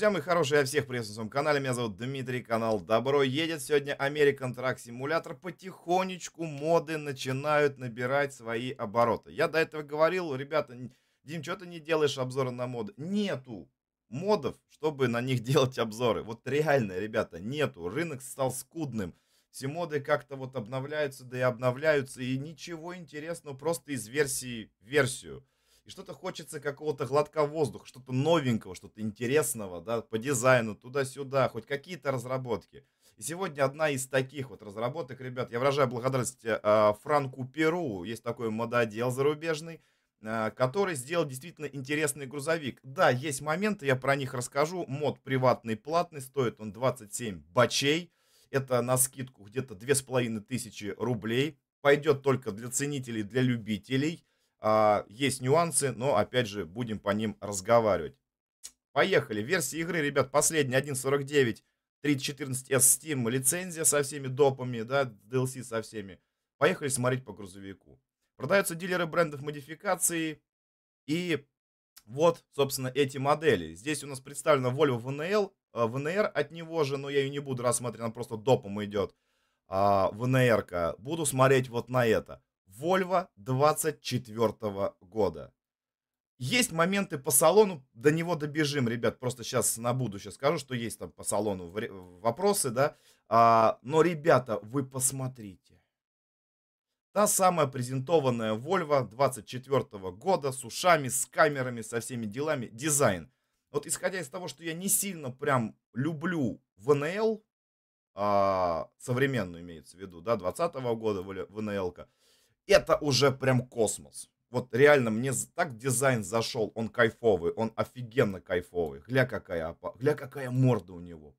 Друзья мои хорошие, я всех приветствую на своем канале. Меня зовут Дмитрий, канал Добро едет. Сегодня American Truck Simulator. Потихонечку моды начинают набирать свои обороты. Я до этого говорил, ребята, Дим, что ты не делаешь обзоры на моды? Нету модов, чтобы на них делать обзоры. Вот реально, ребята, нету. Рынок стал скудным. Все моды как-то вот обновляются, да и обновляются. И ничего интересного, просто из версии в версию и что-то хочется какого-то гладкого воздуха, что-то новенького, что-то интересного, да, по дизайну, туда-сюда, хоть какие-то разработки. И сегодня одна из таких вот разработок, ребят, я выражаю благодарность э, э Франку Перу, есть такой мододел зарубежный, э, который сделал действительно интересный грузовик. Да, есть моменты, я про них расскажу. Мод приватный, платный, стоит он 27 бачей. Это на скидку где-то 2500 рублей. Пойдет только для ценителей, для любителей. А, есть нюансы, но опять же будем по ним разговаривать. Поехали. Версия игры, ребят, последняя 1.49, 3.14S Steam, лицензия со всеми допами, да, DLC со всеми. Поехали смотреть по грузовику. Продаются дилеры брендов модификаций и вот, собственно, эти модели. Здесь у нас представлена Volvo VNL, VNR. Э, от него же, но я ее не буду рассматривать, она просто допом идет. ВНР-ка. А, буду смотреть вот на это. Volvo 24 года. Есть моменты по салону, до него добежим, ребят, просто сейчас на будущее скажу, что есть там по салону вопросы, да. А, но, ребята, вы посмотрите. Та самая презентованная Volvo 24 года с ушами, с камерами, со всеми делами. Дизайн. Вот исходя из того, что я не сильно прям люблю VNL а, современную имеется в виду, да, 20 года ВНЛ-ка, это уже прям космос. Вот реально мне так дизайн зашел, он кайфовый, он офигенно кайфовый. Гля какая, гля какая морда у него.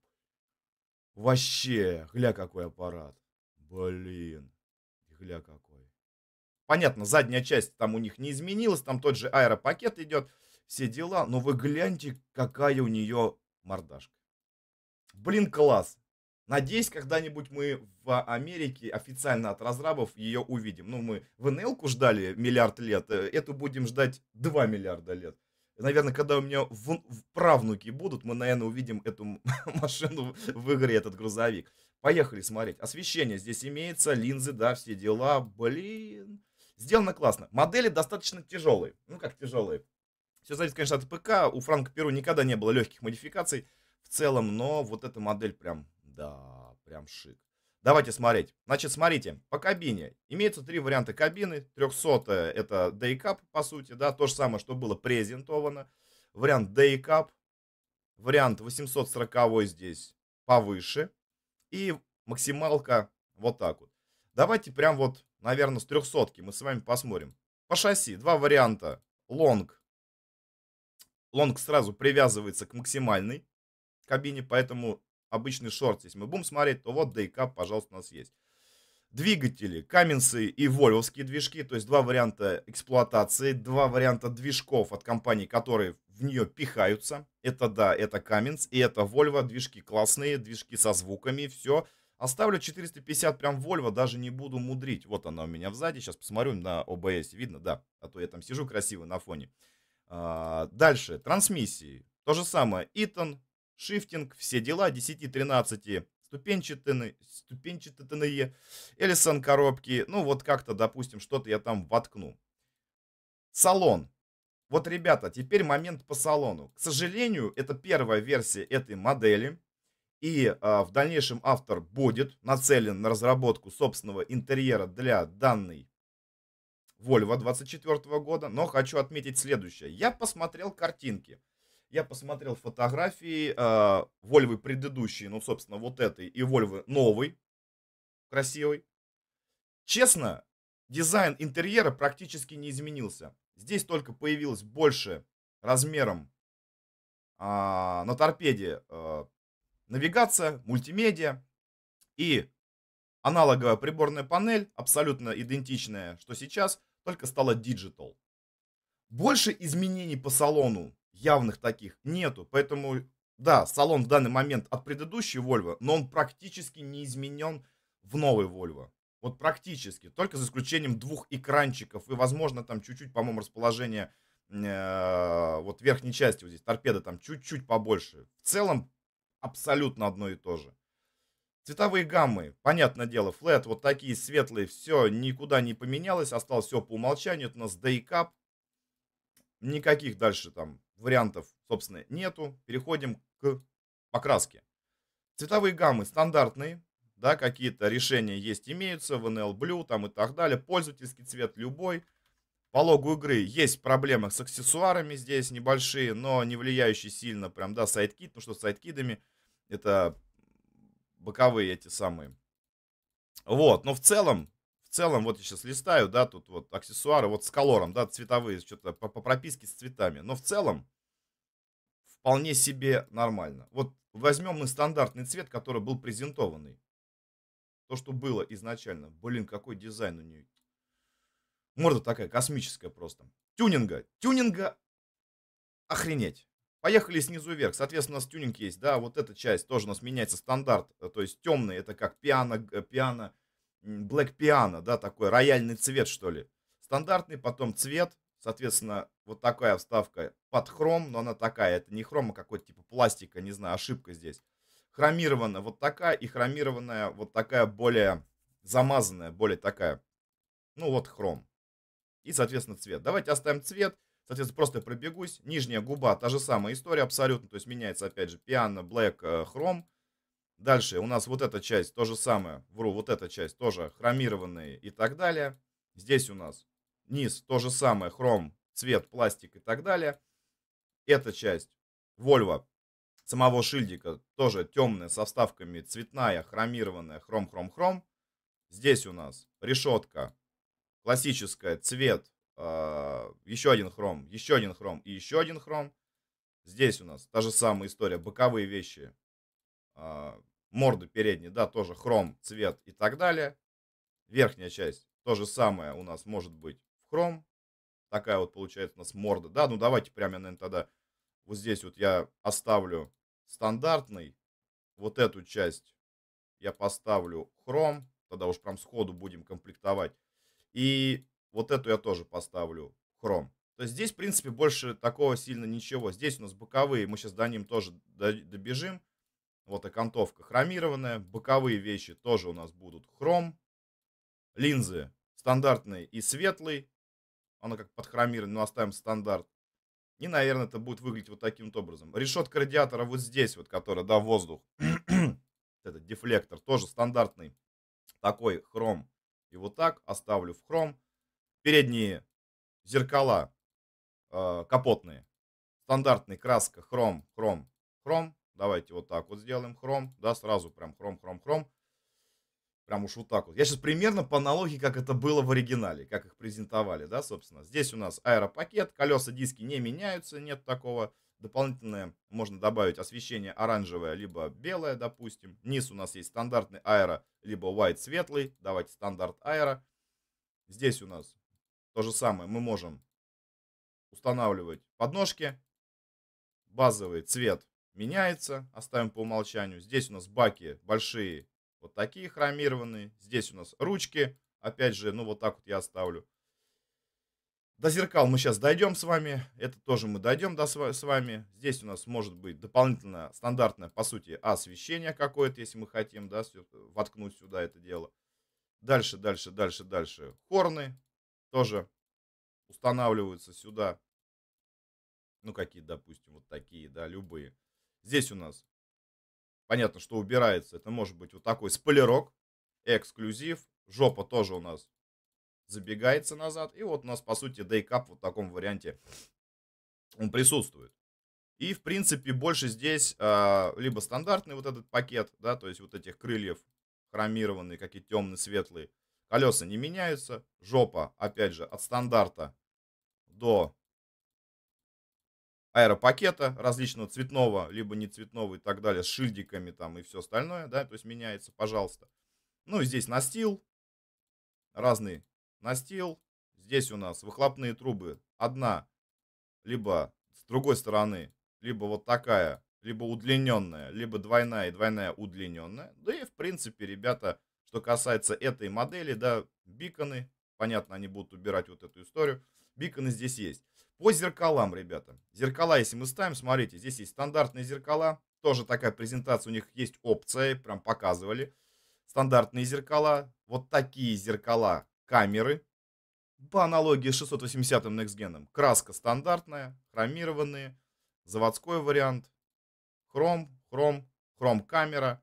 Вообще, гля какой аппарат. Блин, гля какой. Понятно, задняя часть там у них не изменилась, там тот же аэропакет идет, все дела. Но вы гляньте, какая у нее мордашка. Блин, класс. Надеюсь, когда-нибудь мы в Америке официально от разрабов ее увидим. Ну, мы в внл ждали миллиард лет, э, эту будем ждать 2 миллиарда лет. Наверное, когда у меня в, в правнуки будут, мы, наверное, увидим эту машину в игре, этот грузовик. Поехали смотреть. Освещение здесь имеется, линзы, да, все дела. Блин. Сделано классно. Модели достаточно тяжелые. Ну, как тяжелые. Все зависит, конечно, от ПК. У Франка Перу никогда не было легких модификаций в целом, но вот эта модель прям, да, прям шик. Давайте смотреть. Значит, смотрите, по кабине. Имеются три варианта кабины. 300 это Daycap, по сути, да, то же самое, что было презентовано. Вариант Daycap, вариант 840 здесь повыше. И максималка вот так вот. Давайте прям вот, наверное, с 300 мы с вами посмотрим. По шасси два варианта. Лонг. Лонг сразу привязывается к максимальной кабине, поэтому обычный шорт. Если мы будем смотреть, то вот DK, пожалуйста, у нас есть. Двигатели, каменцы и вольвовские движки, то есть два варианта эксплуатации, два варианта движков от компаний, которые в нее пихаются. Это да, это каменц и это вольво движки классные, движки со звуками, все. Оставлю 450 прям вольво даже не буду мудрить. Вот она у меня сзади, сейчас посмотрю на ОБС, видно, да, а то я там сижу красиво на фоне. А, дальше, трансмиссии. То же самое, Итан, шифтинг, все дела, 10-13 ступенчатые, ступенчатые Эллисон коробки, ну вот как-то, допустим, что-то я там воткну. Салон. Вот, ребята, теперь момент по салону. К сожалению, это первая версия этой модели. И а, в дальнейшем автор будет нацелен на разработку собственного интерьера для данной Volvo 24 года. Но хочу отметить следующее. Я посмотрел картинки. Я посмотрел фотографии э, Вольвы предыдущей, ну, собственно, вот этой, и Вольвы новой, красивой. Честно, дизайн интерьера практически не изменился. Здесь только появилось больше размером э, на торпеде э, навигация, мультимедиа и аналоговая приборная панель, абсолютно идентичная, что сейчас, только стала digital. Больше изменений по салону явных таких нету. Поэтому, да, салон в данный момент от предыдущей Volvo, но он практически не изменен в новой Volvo. Вот практически, только за исключением двух экранчиков и, возможно, там чуть-чуть, по-моему, расположение э, вот верхней части, вот здесь торпеда там чуть-чуть побольше. В целом абсолютно одно и то же. Цветовые гаммы, понятное дело, флет вот такие светлые, все никуда не поменялось, осталось все по умолчанию, это у нас дейкап, никаких дальше там вариантов, собственно, нету. Переходим к покраске. Цветовые гаммы стандартные, да, какие-то решения есть, имеются, VNL Blue там и так далее. Пользовательский цвет любой. По логу игры есть проблемы с аксессуарами здесь небольшие, но не влияющие сильно прям, да, сайдкит, потому что с сайдкидами это боковые эти самые. Вот, но в целом целом, вот я сейчас листаю, да, тут вот аксессуары, вот с колором, да, цветовые, что-то по, по прописке с цветами. Но в целом вполне себе нормально. Вот возьмем мы стандартный цвет, который был презентованный. То, что было изначально. Блин, какой дизайн у нее. Морда такая космическая просто. Тюнинга. Тюнинга охренеть. Поехали снизу вверх. Соответственно, у нас тюнинг есть, да, вот эта часть тоже у нас меняется стандарт. То есть темный это как пиано, пиано Black Piano, да, такой рояльный цвет, что ли. Стандартный, потом цвет, соответственно, вот такая вставка под хром, но она такая, это не хром, а какой-то типа пластика, не знаю, ошибка здесь. Хромированная вот такая и хромированная вот такая более замазанная, более такая, ну вот хром. И, соответственно, цвет. Давайте оставим цвет, соответственно, просто пробегусь. Нижняя губа, та же самая история абсолютно, то есть меняется, опять же, пиано, black, э, хром. Дальше у нас вот эта часть, то же самое, вру, вот эта часть тоже хромированные и так далее. Здесь у нас низ, то же самое, хром, цвет, пластик и так далее. Эта часть, Volvo, самого шильдика, тоже темная, со вставками цветная, хромированная, хром-хром-хром. Здесь у нас решетка, классическая, цвет, э, еще один хром, еще один хром и еще один хром. Здесь у нас та же самая история, боковые вещи, а, морды передние, да, тоже хром, цвет и так далее. Верхняя часть, то же самое у нас может быть в хром. Такая вот получается у нас морда, да, ну давайте прямо, наверное, тогда вот здесь вот я оставлю стандартный, вот эту часть я поставлю хром, тогда уж прям сходу будем комплектовать. И вот эту я тоже поставлю хром. То есть здесь, в принципе, больше такого сильно ничего. Здесь у нас боковые, мы сейчас до ним тоже добежим. Вот окантовка хромированная, боковые вещи тоже у нас будут хром. Линзы стандартные и светлый. Она как подхромирована, но оставим стандарт. И, наверное, это будет выглядеть вот таким вот образом. Решетка радиатора вот здесь вот, которая, да, воздух. Этот дефлектор тоже стандартный такой хром. И вот так оставлю в хром. Передние зеркала э, капотные. Стандартный краска хром, хром, хром. Давайте вот так вот сделаем хром. Да, сразу прям хром, хром, хром. Прям уж вот так вот. Я сейчас примерно по аналогии, как это было в оригинале, как их презентовали, да, собственно. Здесь у нас аэропакет, колеса, диски не меняются, нет такого. Дополнительное можно добавить освещение оранжевое, либо белое, допустим. Низ у нас есть стандартный аэро, либо white светлый. Давайте стандарт аэро. Здесь у нас то же самое. Мы можем устанавливать подножки. Базовый цвет меняется, оставим по умолчанию. Здесь у нас баки большие, вот такие хромированные. Здесь у нас ручки, опять же, ну вот так вот я оставлю. До зеркал мы сейчас дойдем с вами, это тоже мы дойдем до с вами. Здесь у нас может быть дополнительно стандартное, по сути, освещение какое-то, если мы хотим, да, воткнуть сюда это дело. Дальше, дальше, дальше, дальше. Хорны тоже устанавливаются сюда. Ну, какие, допустим, вот такие, да, любые. Здесь у нас, понятно, что убирается. Это может быть вот такой спойлерок, эксклюзив. Жопа тоже у нас забегается назад. И вот у нас, по сути, дейкап вот в таком варианте он присутствует. И, в принципе, больше здесь э, либо стандартный вот этот пакет, да, то есть вот этих крыльев хромированные, какие темные, светлые. Колеса не меняются. Жопа, опять же, от стандарта до аэропакета различного цветного, либо не цветного и так далее, с шильдиками там и все остальное, да, то есть меняется, пожалуйста. Ну здесь настил, разный настил. Здесь у нас выхлопные трубы, одна, либо с другой стороны, либо вот такая, либо удлиненная, либо двойная и двойная удлиненная. Да и в принципе, ребята, что касается этой модели, да, биконы, понятно, они будут убирать вот эту историю. Биконы здесь есть. По зеркалам, ребята. Зеркала, если мы ставим, смотрите, здесь есть стандартные зеркала. Тоже такая презентация, у них есть опция, прям показывали. Стандартные зеркала. Вот такие зеркала камеры. По аналогии с 680 Next Gen. Краска стандартная, хромированные. Заводской вариант. Хром, хром, хром камера.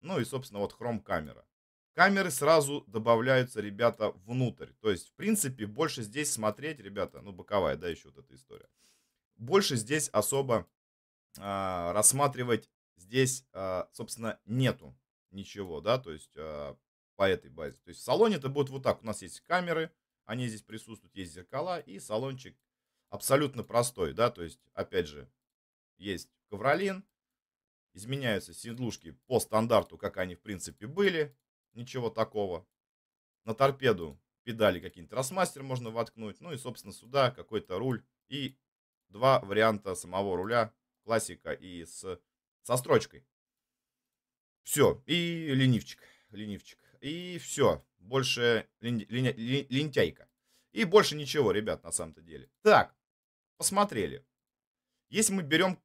Ну и, собственно, вот хром камера камеры сразу добавляются, ребята, внутрь. То есть, в принципе, больше здесь смотреть, ребята, ну, боковая, да, еще вот эта история. Больше здесь особо э, рассматривать здесь, э, собственно, нету ничего, да, то есть э, по этой базе. То есть в салоне это будет вот так. У нас есть камеры, они здесь присутствуют, есть зеркала и салончик абсолютно простой, да, то есть, опять же, есть ковролин, изменяются седлушки по стандарту, как они в принципе были, ничего такого. На торпеду педали какие-нибудь росмастер можно воткнуть, ну и, собственно, сюда какой-то руль. И два варианта самого руля, классика и с, со строчкой. Все, и ленивчик, ленивчик. И все, больше лень, лень, лень, лентяйка. И больше ничего, ребят, на самом-то деле. Так, посмотрели. Если мы берем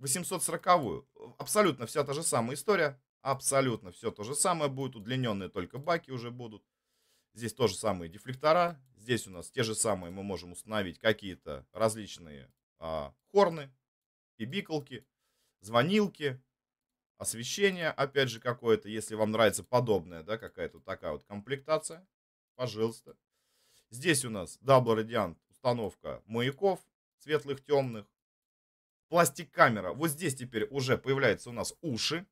840-ю, абсолютно вся та же самая история. Абсолютно все то же самое будет, удлиненные только баки уже будут. Здесь тоже самые дефлектора. Здесь у нас те же самые мы можем установить какие-то различные а, хорны, пибикалки, звонилки, освещение, опять же, какое-то. Если вам нравится подобная, да, какая-то такая вот комплектация, пожалуйста. Здесь у нас дабл радиант, установка маяков светлых, темных. Пластик камера. Вот здесь теперь уже появляются у нас уши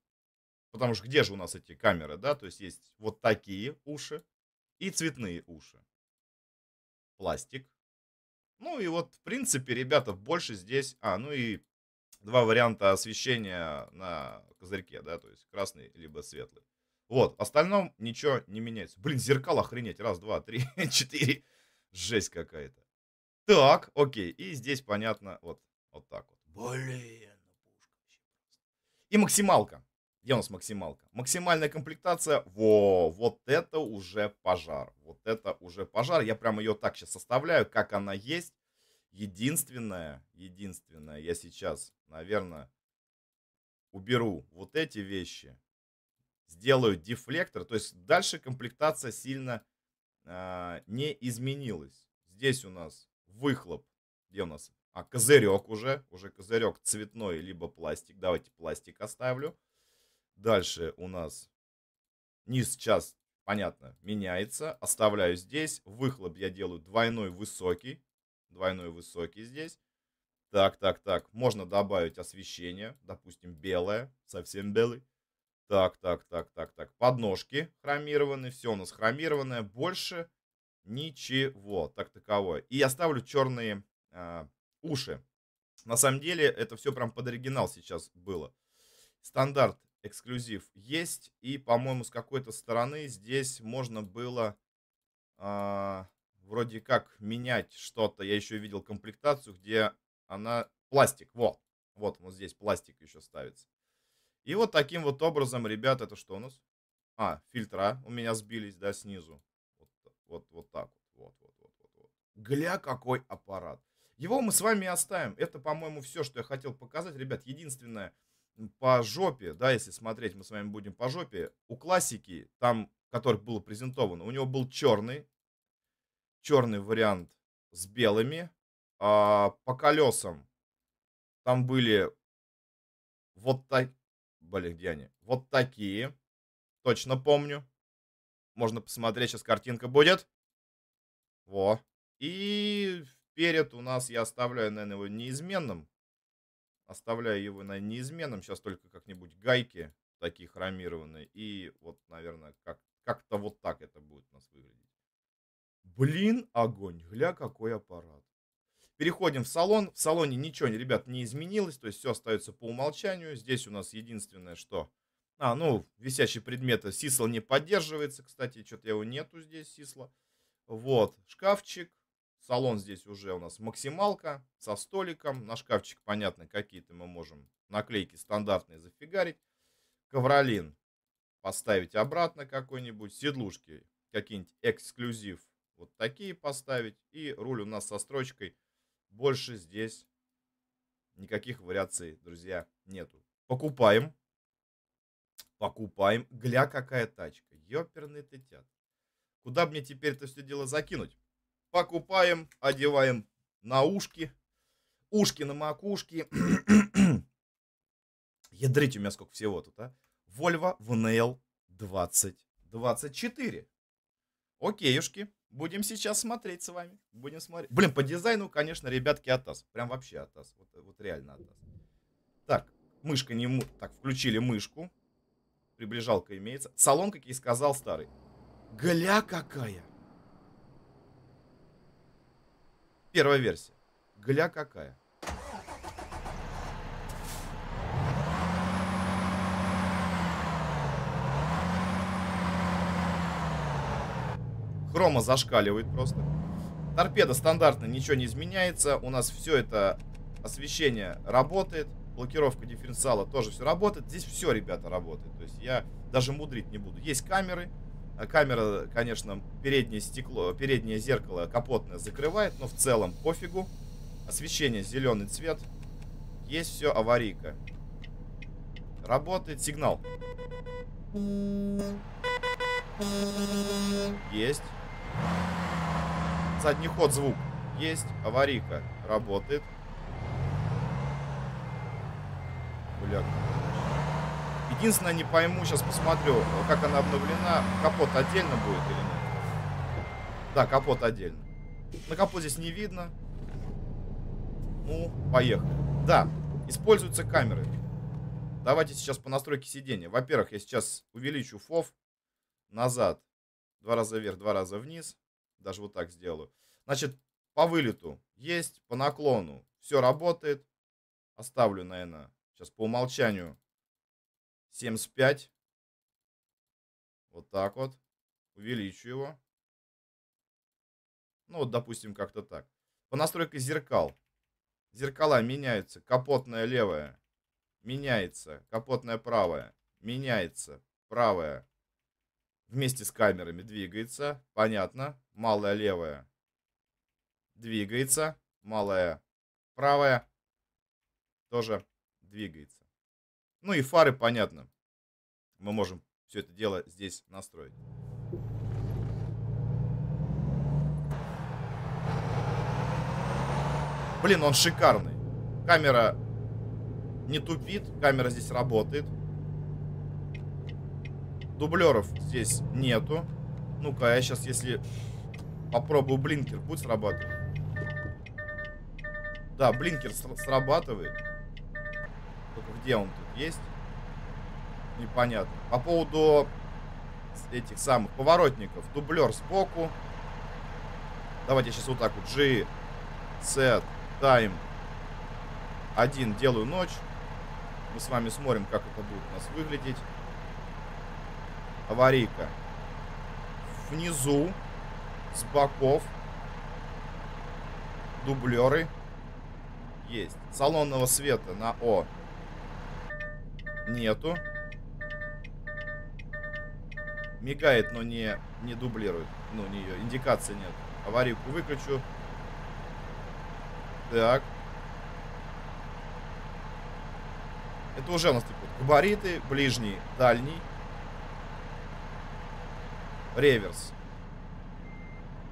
Потому что где же у нас эти камеры, да? То есть есть вот такие уши и цветные уши. Пластик. Ну и вот, в принципе, ребята, больше здесь... А, ну и два варианта освещения на козырьке, да? То есть красный либо светлый. Вот, в остальном ничего не меняется. Блин, зеркал охренеть. Раз, два, три, четыре. Жесть какая-то. Так, окей. И здесь понятно, вот, вот так вот. Блин, И максималка. Где у нас максималка? Максимальная комплектация. Во, вот это уже пожар. Вот это уже пожар. Я прям ее так сейчас составляю, как она есть. Единственное, единственное, я сейчас, наверное, уберу вот эти вещи. Сделаю дефлектор. То есть дальше комплектация сильно э, не изменилась. Здесь у нас выхлоп. Где у нас? А, козырек уже. Уже козырек цветной, либо пластик. Давайте пластик оставлю. Дальше у нас низ сейчас, понятно, меняется. Оставляю здесь. Выхлоп я делаю двойной высокий. Двойной высокий здесь. Так, так, так. Можно добавить освещение. Допустим, белое. Совсем белый. Так, так, так, так, так. Подножки хромированы. Все у нас хромированное. Больше ничего так таковое. И я ставлю черные э, уши. На самом деле это все прям под оригинал сейчас было. Стандарт эксклюзив есть. И, по-моему, с какой-то стороны здесь можно было э, вроде как менять что-то. Я еще видел комплектацию, где она... Пластик, вот. Вот, вот здесь пластик еще ставится. И вот таким вот образом, ребят, это что у нас? А, фильтра у меня сбились, да, снизу. Вот, вот, вот так вот. Вот, вот, вот, вот. Гля, какой аппарат. Его мы с вами оставим. Это, по-моему, все, что я хотел показать. Ребят, единственное, по жопе, да, если смотреть, мы с вами будем по жопе, у классики, там, который был презентован, у него был черный, черный вариант с белыми, а по колесам там были вот так, блин, где они, вот такие, точно помню, можно посмотреть, сейчас картинка будет, во, и перед у нас я оставляю, наверное, его неизменным, оставляю его на неизменном. Сейчас только как-нибудь гайки такие хромированные. И вот, наверное, как, как-то вот так это будет у нас выглядеть. Блин, огонь. Гля, какой аппарат. Переходим в салон. В салоне ничего, ребят, не изменилось. То есть все остается по умолчанию. Здесь у нас единственное, что... А, ну, висящий предмет. Э, сисла не поддерживается, кстати. Что-то его нету здесь, сисла. Вот, шкафчик Салон здесь уже у нас максималка со столиком. На шкафчик, понятно, какие-то мы можем наклейки стандартные зафигарить. Ковролин поставить обратно какой-нибудь. Седлушки какие-нибудь эксклюзив вот такие поставить. И руль у нас со строчкой. Больше здесь никаких вариаций, друзья, нету. Покупаем. Покупаем. Гля, какая тачка. Ёперный тетят. Куда мне теперь это все дело закинуть? покупаем, одеваем на ушки, ушки на макушки. Ядрить у меня сколько всего тут, а? Volvo VNL 2024. Окейушки. Будем сейчас смотреть с вами. Будем смотреть. Блин, по дизайну, конечно, ребятки, атас. Прям вообще атас. Вот, вот реально атас. Так, мышка не... Му... Так, включили мышку. Приближалка имеется. Салон, как я и сказал, старый. Гля какая! Первая версия. Гля какая. Хрома зашкаливает просто. Торпеда стандартная, ничего не изменяется. У нас все это освещение работает. Блокировка дифференциала тоже все работает. Здесь все, ребята, работает. То есть я даже мудрить не буду. Есть камеры, Э, камера, конечно, переднее стекло, переднее зеркало капотное закрывает, но в целом пофигу. Освещение зеленый цвет. Есть все, аварийка. Работает сигнал. Есть. Задний ход звук. Есть. Аварийка. Работает. Бля, Единственное, не пойму, сейчас посмотрю, как она обновлена. Капот отдельно будет или нет? Да, капот отдельно. На капот здесь не видно. Ну, поехали. Да, используются камеры. Давайте сейчас по настройке сидения. Во-первых, я сейчас увеличу фов назад. Два раза вверх, два раза вниз. Даже вот так сделаю. Значит, по вылету есть, по наклону все работает. Оставлю, наверное, сейчас по умолчанию 75. Вот так вот. Увеличу его. Ну вот, допустим, как-то так. По настройке зеркал. Зеркала меняются. Капотная левая меняется. Капотная правая меняется. Правая вместе с камерами двигается. Понятно. Малая левая двигается. Малая правая тоже двигается. Ну и фары, понятно. Мы можем все это дело здесь настроить. Блин, он шикарный. Камера не тупит, камера здесь работает. Дублеров здесь нету. Ну-ка, я сейчас, если попробую блинкер, будет срабатывать? Да, блинкер срабатывает. Только где он -то? есть? Непонятно. По поводу этих самых поворотников. Дублер сбоку. Давайте сейчас вот так вот. G, set, time. Один делаю ночь. Мы с вами смотрим, как это будет у нас выглядеть. Аварийка. Внизу. С боков. Дублеры. Есть. Салонного света на О. Нету. Мигает, но не, не дублирует. Ну, не ее. Индикации нет. Аварийку выключу. Так. Это уже у нас типа габариты, ближний, дальний. Реверс.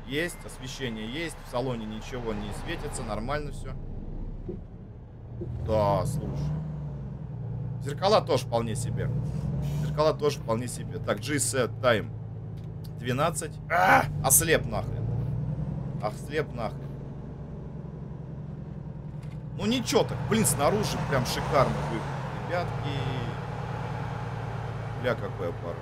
Есть, освещение есть, в салоне ничего не светится, нормально все. Да, слушай. Зеркала тоже вполне себе. Зеркала тоже вполне себе. Так, G-set time 12. А, ослеп нахрен. Ослеп нахрен. Ну ничего так, блин, снаружи прям шикарно выглядит. Ребятки. Бля, какой аппарат.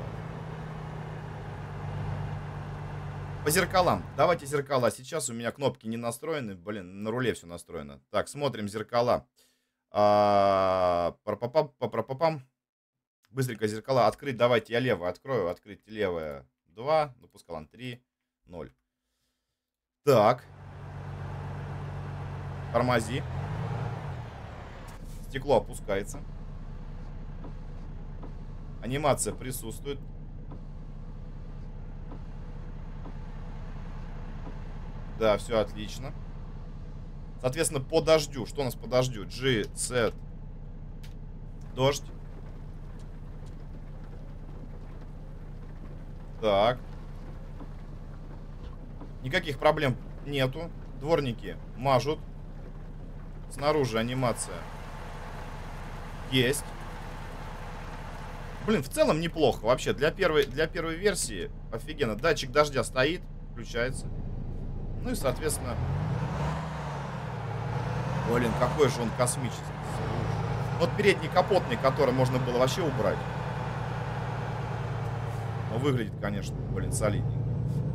По зеркалам. Давайте зеркала. Сейчас у меня кнопки не настроены. Блин, на руле все настроено. Так, смотрим зеркала. Зеркала. А, пам Быстренько зеркала открыть. Давайте я левое открою. Открыть левое 2. Ну, пускай он 3. 0. Так. Тормози. Стекло опускается. Анимация присутствует. Да, все отлично. Соответственно, по дождю. Что у нас по дождю? G, Z, дождь. Так. Никаких проблем нету. Дворники мажут. Снаружи анимация. Есть. Блин, в целом неплохо вообще. Для первой, для первой версии офигенно. Датчик дождя стоит, включается. Ну и, соответственно, Блин, какой же он космический. Вот передний капотный, который можно было вообще убрать. Но выглядит, конечно, блин, солиднее.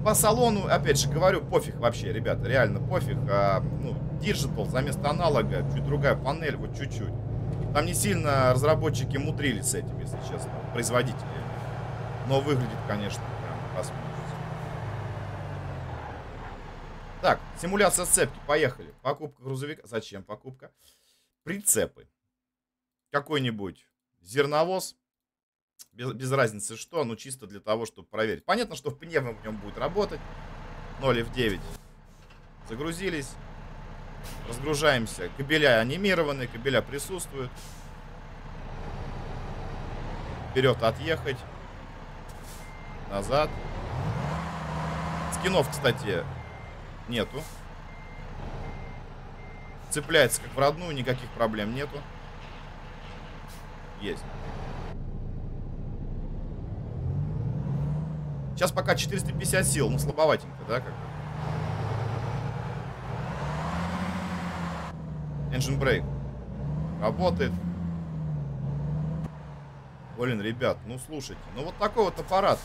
По салону, опять же, говорю, пофиг вообще, ребята, реально пофиг. А, ну, Digital за место аналога, чуть другая панель, вот чуть-чуть. Там не сильно разработчики мудрили с этим, если честно, производители. Но выглядит, конечно, прям космически. Так, симуляция сцепки, поехали. Покупка грузовика. Зачем покупка? Прицепы. Какой-нибудь зерновоз. Без, без разницы что, но чисто для того, чтобы проверить. Понятно, что в пневмо в нем будет работать. 0 в 9 Загрузились. Разгружаемся. Кабеля анимированы, кабеля присутствуют. Вперед отъехать. Назад. Скинов, кстати, Нету. Цепляется как в родную, никаких проблем нету. Есть. Сейчас пока 450 сил, ну слабоватенько, да, как Engine brake. Работает. Блин, ребят, ну слушайте, ну вот такой вот аппарат.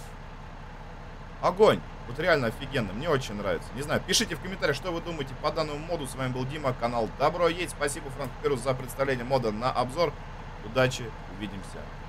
Огонь! Вот реально офигенно, мне очень нравится. Не знаю, пишите в комментариях, что вы думаете по данному моду. С вами был Дима, канал Добро Есть. Спасибо Франк Перу за представление мода на обзор. Удачи, увидимся.